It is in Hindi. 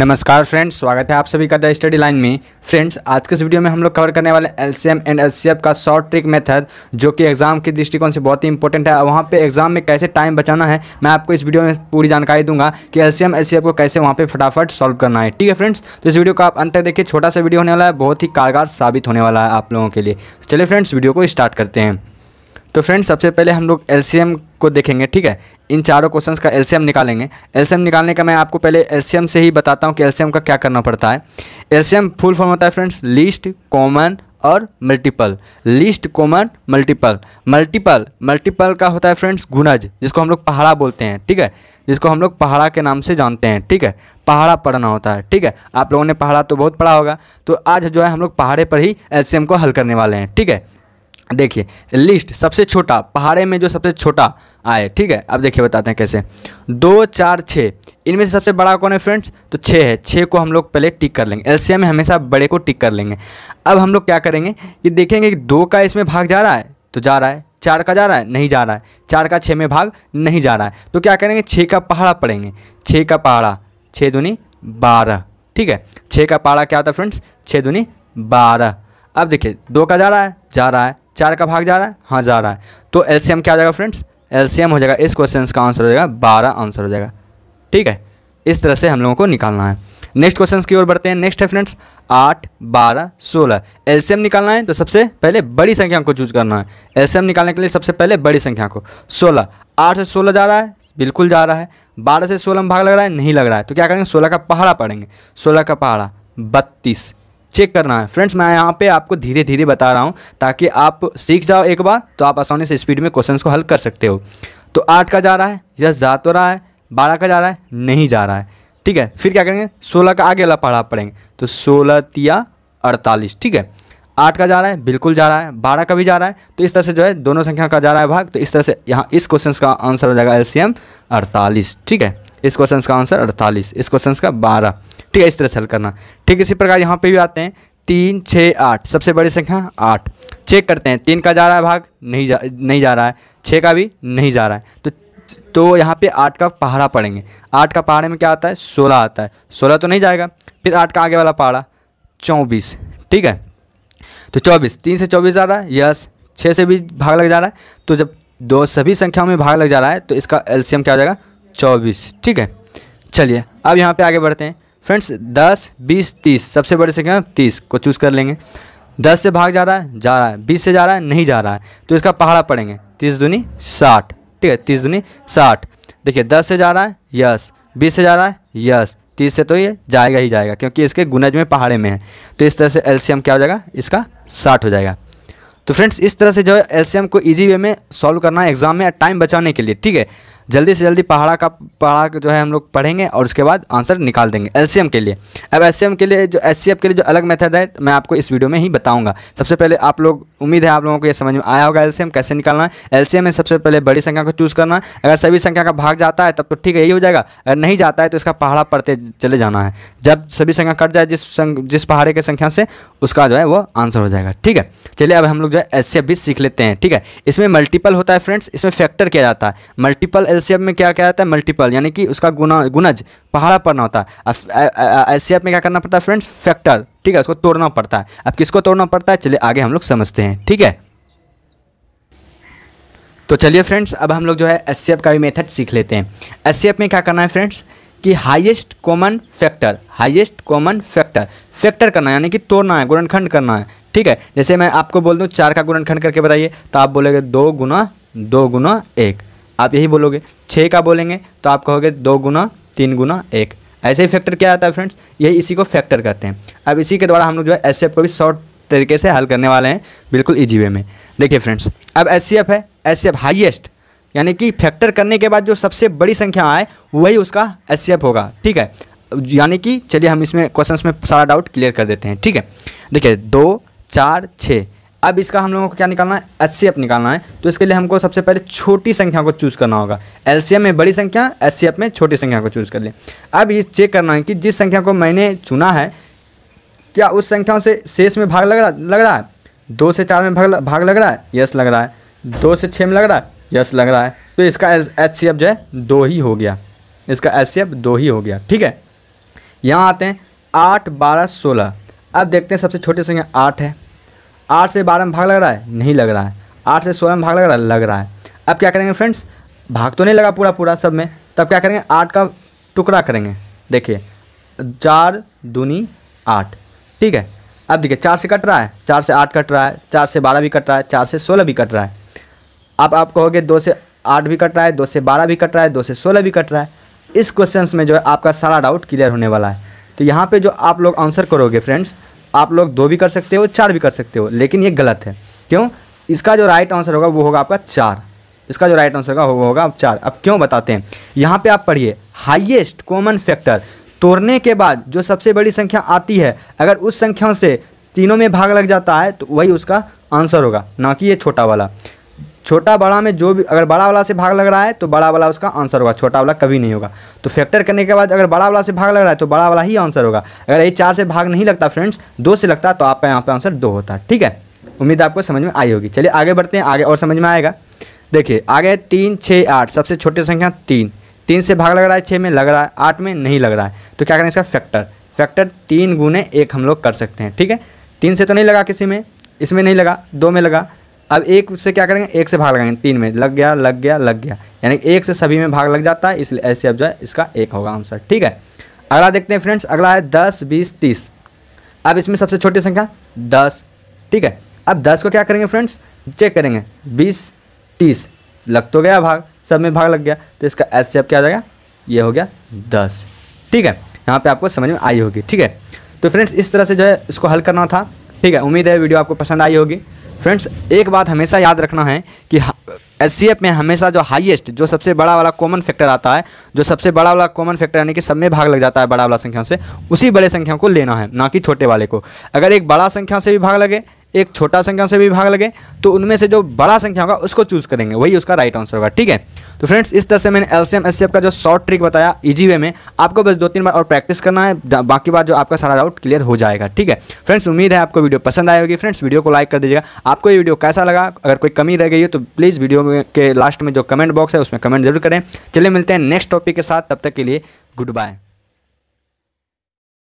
नमस्कार फ्रेंड्स स्वागत है आप सभी का द स्टडी लाइन में फ्रेंड्स आज के इस वीडियो में हम लोग कवर करने वाले एल एंड एल का शॉर्ट ट्रिक मेथड जो कि एग्ज़ाम के दृष्टिकोण से बहुत ही इंपॉर्टेंट है वहाँ पे एग्ज़ाम में कैसे टाइम बचाना है मैं आपको इस वीडियो में पूरी जानकारी दूंगा कि एल सी को कैसे वहाँ पर फटाफट सॉल्व करना है ठीक है फ्रेंड्स तो इस वीडियो को आप अंत तक देखिए छोटा सा वीडियो होने वाला है बहुत ही कारगर साबित होने वाला है आप लोगों के लिए तो चलिए फ्रेंड्स वीडियो को स्टार्ट करते हैं तो फ्रेंड्स सबसे पहले हम लोग एल को देखेंगे ठीक है इन चारों क्वेश्चन का एल निकालेंगे एल निकालने का मैं आपको पहले एल से ही बताता हूँ कि एल का क्या करना पड़ता है एलसीएम फुल फॉर्म होता है फ्रेंड्स लिस्ट कॉमन और multiple least common multiple multiple multiple का होता है फ्रेंड्स गुनज जिसको हम लोग पहाड़ा बोलते हैं ठीक है जिसको हम लोग पहाड़ा के नाम से जानते हैं ठीक है पहाड़ा पढ़ना होता है ठीक है आप लोगों ने पहाड़ा तो बहुत पढ़ा होगा तो आज जो है हम लोग पहाड़े पर ही एल को हल करने वाले हैं ठीक है देखिए लिस्ट सबसे छोटा पहाड़े में जो सबसे छोटा आए ठीक है अब देखिए बताते हैं कैसे दो चार छः इनमें से सबसे बड़ा कौन है फ्रेंड्स तो छः है छः को हम लोग पहले टिक कर लेंगे एल में हमेशा बड़े को टिक कर लेंगे अब हम लोग क्या करेंगे कि देखेंगे कि दो का इसमें भाग जा रहा है तो जा रहा है चार का जा रहा है नहीं जा रहा है चार का छः में भाग नहीं जा रहा है तो क्या करेंगे छः का पहाड़ा पड़ेंगे छः का पहाड़ा छः धुनी बारह ठीक है छः का पहाड़ा क्या होता है फ्रेंड्स छः धुनी बारह अब देखिए दो का जा रहा है जा रहा है चार का भाग जा रहा है हाँ जा रहा है तो एल क्या आ जाएगा फ्रेंड्स एल हो जाएगा इस क्वेश्चन का आंसर हो जाएगा बारह आंसर हो जाएगा ठीक है इस तरह से हम लोगों को निकालना है नेक्स्ट क्वेश्चन की ओर बढ़ते हैं नेक्स्ट है फ्रेंड्स आठ बारह सोलह एलसीएम निकालना है तो सबसे पहले बड़ी संख्या को चूज करना है एलसीएम निकालने के लिए सबसे पहले बड़ी संख्या को सोलह आठ से सोलह जा रहा है बिल्कुल जा रहा है बारह से सोलह में भाग लग रहा है नहीं लग रहा है तो क्या करेंगे सोलह का पहाड़ा पढ़ेंगे सोलह का पहाड़ा बत्तीस चेक करना है फ्रेंड्स मैं यहाँ पे आपको धीरे धीरे बता रहा हूँ ताकि आप सीख जाओ एक बार तो आप आसानी से स्पीड में क्वेश्चन को हल कर सकते हो तो आठ का जा रहा है यस जा तो रहा है बारह का जा रहा है नहीं जा रहा है ठीक है फिर क्या करेंगे सोलह का आगे वाला पढ़ा पड़ेंगे तो सोलह तिया अड़तालीस ठीक है आठ का जा रहा है बिल्कुल जा रहा है बारह का भी जा रहा है तो इस तरह से जो है दोनों संख्या का जा रहा है भाग तो इस तरह से यहाँ इस क्वेश्चन का आंसर हो जाएगा एल सी ठीक है इस क्वेश्चन का आंसर अड़तालीस इस क्वेश्चन का बारह ठीक है इस तरह से हल करना ठीक इसी प्रकार यहाँ पे भी आते हैं तीन छः आठ सबसे बड़ी संख्या आठ चेक करते हैं तीन का जा रहा है भाग नहीं जा नहीं जा रहा है छः का भी नहीं जा रहा है तो तो यहाँ पे आठ का पहाड़ा पड़ेंगे आठ का पहाड़े में क्या आता है सोलह आता है सोलह तो नहीं जाएगा फिर आठ का आगे वाला पहाड़ा चौबीस ठीक है तो चौबीस तीन से चौबीस जा रहा है यस छः से भी भाग लग जा रहा है तो जब दो सभी संख्याओं में भाग लग जा रहा है तो इसका एल्शियम क्या हो जाएगा चौबीस ठीक है चलिए अब यहाँ पे आगे बढ़ते हैं फ्रेंड्स दस बीस तीस सबसे बड़े से क्या तीस को चूज़ कर लेंगे दस से भाग जा रहा है जा रहा है बीस से जा रहा है नहीं जा रहा है तो इसका पहाड़ा पड़ेंगे तीस दूनी साठ ठीक है तीस दूनी साठ देखिए दस से जा रहा है यस बीस से जा रहा है यस तीस से तो ये जाएगा ही जाएगा क्योंकि इसके गुनज में पहाड़े में है तो इस तरह से एलसीएम क्या हो जाएगा इसका साठ हो जाएगा तो फ्रेंड्स इस तरह से जो है एलसीएम को ईजी वे में सॉल्व करना है एग्जाम में टाइम बचाने के लिए ठीक है जल्दी से जल्दी पहाड़ा का पहाड़ा जो है हम लोग पढ़ेंगे और उसके बाद आंसर निकाल देंगे एल के लिए अब एल के लिए जो एस के लिए जो अलग मेथड है तो मैं आपको इस वीडियो में ही बताऊँगा सबसे पहले आप लोग उम्मीद है आप लोगों को यह समझ में आया होगा एल कैसे निकालना है एल में सबसे पहले बड़ी संख्या को चूज़ करना अगर सभी संख्या का भाग जाता है तब तो ठीक है यही हो जाएगा अगर नहीं जाता है तो इसका पहाड़ा पढ़ते चले जाना है जब सभी संख्या कट जाए जिस जिस पहाड़े की संख्या से उसका जो है वो आंसर हो जाएगा ठीक है चलिए अब हम लोग जो है एल भी सीख लेते हैं ठीक है इसमें मल्टीपल होता है फ्रेंड्स इसमें फैक्टर किया जाता है मल्टीपल एल एलसीएफ में क्या क्या आता है मल्टीपल यानी कि उसका गुना गुनज पहाड़ा पड़ना होता है एलसीएफ में क्या करना पड़ता है फ्रेंड्स फैक्टर ठीक है उसको तोड़ना पड़ता है अब किसको तोड़ना पड़ता है चलिए आगे हम लोग समझते हैं ठीक है तो चलिए फ्रेंड्स अब हम लोग जो है एस का भी मेथड सीख लेते हैं एस में क्या करना है फ्रेंड्स कि highest common factor highest common factor factor करना है यानी कि तोड़ना है गुणनखंड करना है ठीक है जैसे मैं आपको बोल दूँ चार का गुणनखंड करके बताइए तो आप बोलेंगे दो गुना दो गुना एक आप यही बोलोगे छः का बोलेंगे तो आप कहोगे दो गुना तीन गुना एक ऐसे ही फैक्टर क्या आता है फ्रेंड्स यही इसी को फैक्टर कहते हैं अब इसी के द्वारा हम लोग जो है एस को भी शॉर्ट तरीके से हल करने वाले हैं बिल्कुल ईजी वे में देखिए फ्रेंड्स अब एस है एस हाईएस्ट यानी कि फैक्टर करने के बाद जो सबसे बड़ी संख्या आए वही उसका एस होगा ठीक है यानी कि चलिए हम इसमें क्वेश्चन में सारा डाउट क्लियर कर देते हैं ठीक है देखिए दो चार छः अब इसका हम लोगों को क्या निकालना है एच निकालना है तो इसके लिए हमको सबसे पहले छोटी संख्या को चूज़ करना होगा एल में बड़ी संख्या एच में छोटी संख्या को चूज़ कर लें अब ये चेक करना है कि जिस संख्या को मैंने चुना है क्या उस संख्या से शेष में भाग लग रहा लग रहा है दो से चार में भाग भाग लग रहा है यस लग रहा है दो से छः में लग रहा है यस लग रहा है तो इसका एच सी एफ जो है दो ही हो गया इसका एच सी एफ दो ही हो गया ठीक है यहाँ आते हैं आठ बारह सोलह अब देखते हैं सबसे छोटी संख्या आठ है आठ से बारह में भाग लग रहा है नहीं लग रहा है आठ से सोलह में भाग लग रहा है लग रहा है अब क्या करेंगे फ्रेंड्स भाग तो नहीं लगा पूरा पूरा सब में तब क्या करेंगे आठ का टुकड़ा करेंगे देखिए चार दूनी आठ ठीक है अब देखिए चार से कट रहा है चार से आठ कट रहा है चार से बारह भी कट रहा है चार से सोलह भी कट रहा है अब आप कहोगे दो से आठ भी कट रहा है दो से बारह भी कट रहा है दो से सोलह भी कट रहा है इस क्वेश्चन में जो है आपका सारा डाउट क्लियर होने वाला है तो यहाँ पे जो आप लोग आंसर करोगे फ्रेंड्स आप लोग दो भी कर सकते हो चार भी कर सकते हो लेकिन ये गलत है क्यों इसका जो राइट आंसर होगा वो होगा आपका चार इसका जो राइट आंसर होगा वो होगा आप चार अब क्यों बताते हैं यहाँ पे आप पढ़िए हाईएस्ट कॉमन फैक्टर तोड़ने के बाद जो सबसे बड़ी संख्या आती है अगर उस संख्याओं से तीनों में भाग लग जाता है तो वही उसका आंसर होगा ना कि ये छोटा वाला छोटा बड़ा में जो भी अगर बड़ा वाला से भाग लग रहा है तो बड़ा वाला उसका आंसर होगा छोटा वाला कभी नहीं होगा तो फैक्टर करने के बाद अगर बड़ा वाला से भाग लग रहा है तो बड़ा वाला ही आंसर होगा अगर ये चार से भाग नहीं लगता फ्रेंड्स दो से लगता तो आपका यहाँ पर आंसर दो होता है ठीक है उम्मीद आपको समझ में आई होगी चलिए आगे बढ़ते हैं आगे और समझ में आएगा देखिए आगे तीन छः आठ सबसे छोटी संख्या तीन तीन से भाग लग रहा है छः में लग रहा है आठ में नहीं लग रहा है तो क्या करें इसका फैक्टर फैक्टर तीन गुने एक हम लोग कर सकते हैं ठीक है तीन से तो नहीं लगा किसी में इसमें नहीं लगा दो में लगा अब एक से क्या करेंगे एक से भाग लगाएंगे तीन में लग गया लग गया लग गया यानी एक से सभी में भाग लग जाता है इसलिए ऐसे अब जो है इसका एक होगा आंसर ठीक है अगला देखते हैं फ्रेंड्स अगला है दस बीस तीस अब इसमें सबसे छोटी संख्या दस ठीक है अब दस को क्या करेंगे फ्रेंड्स चेक करेंगे बीस तीस लग तो गया भाग सब में भाग लग गया तो इसका एस से अब क्या आ जाएगा ये हो गया दस ठीक है यहाँ पे आपको समझ में आई होगी ठीक है तो फ्रेंड्स इस तरह से जो है इसको हल करना था ठीक है उम्मीद है वीडियो आपको पसंद आई होगी फ्रेंड्स एक बात हमेशा याद रखना है कि एस में हमेशा जो हाईएस्ट जो सबसे बड़ा वाला कॉमन फैक्टर आता है जो सबसे बड़ा वाला कॉमन फैक्टर यानी कि सब में भाग लग जाता है बड़ा वाला संख्याओं से उसी बड़े संख्याओं को लेना है ना कि छोटे वाले को अगर एक बड़ा संख्या से भी भाग लगे एक छोटा संख्या से भी भाग लगे तो उनमें से जो बड़ा संख्या होगा उसको चूज करेंगे वही उसका राइट आंसर होगा ठीक है तो फ्रेंड्स इस तरह से मैंने एल सी का जो शॉर्ट ट्रिक बताया इजी वे में आपको बस दो तीन बार और प्रैक्टिस करना है बाकी बार जो आपका सारा डाउट क्लियर हो जाएगा ठीक है फ्रेंड्स उम्मीद है आपको वीडियो पसंद आए होगी फ्रेंड्स वीडियो को लाइक कर दीजिएगा आपको ये वीडियो कैसा लगा अगर कोई कमी रह गई हो तो प्लीज़ वीडियो के लास्ट में जो कमेंट बॉक्स है उसमें कमेंट जरूर करें चले मिलते हैं नेक्स्ट टॉपिक के साथ तब तक के लिए गुड बाय